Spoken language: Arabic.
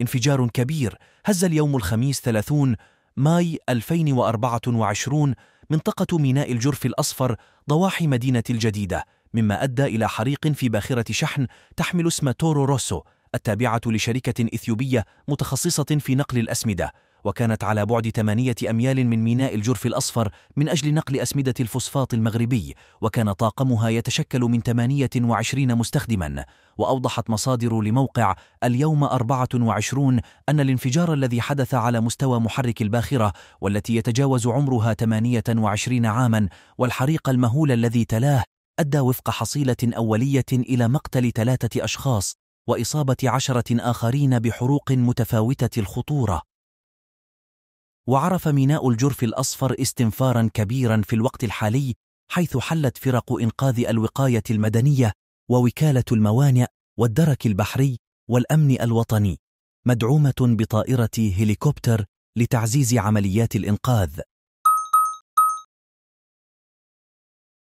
انفجار كبير هز اليوم الخميس 30 ماي 2024 منطقة ميناء الجرف الأصفر ضواحي مدينة الجديدة مما أدى إلى حريق في باخرة شحن تحمل اسم تورو روسو التابعة لشركة إثيوبية متخصصة في نقل الأسمدة وكانت على بعد ثمانية أميال من ميناء الجرف الأصفر من أجل نقل أسمدة الفوسفاط المغربي وكان طاقمها يتشكل من 28 مستخدما وأوضحت مصادر لموقع اليوم 24 أن الانفجار الذي حدث على مستوى محرك الباخرة والتي يتجاوز عمرها 28 عاما والحريق المهول الذي تلاه أدى وفق حصيلة أولية إلى مقتل ثلاثة أشخاص وإصابة عشرة آخرين بحروق متفاوتة الخطورة وعرف ميناء الجرف الأصفر استنفارا كبيرا في الوقت الحالي حيث حلت فرق إنقاذ الوقاية المدنية ووكالة الموانئ والدرك البحري والأمن الوطني مدعومة بطائرة هليكوبتر لتعزيز عمليات الإنقاذ